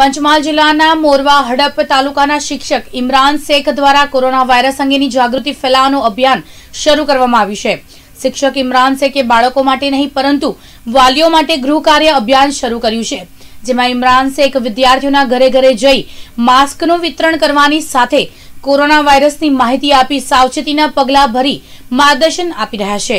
પંચમહાલ જિલ્લાના મોરવા હડપ તાલુકાના શિક્ષક ઇમરાન શેખ દ્વારા કોરોના વાયરસ અંગેની જાગૃતિ ફેલાવવાનું અભિયાન શરૂ કરવામાં આવ્યું છે શિક્ષક ઇમરાન શેખે બાળકો માટે નહીં પરંતુ વાલીઓ માટે ગૃહ કાર્ય અભિયાન શરૂ કર્યું છે જેમાં ઇમરાન શેખ વિદ્યાર્થીઓના ઘરે ઘરે જઈ માસ્કનું વિતરણ કરવાની સાથે કોરોના વાયરસની માહિતી આપી સાવચેતીના પગલાં ભરી માર્ગદર્શન આપી રહ્યા છે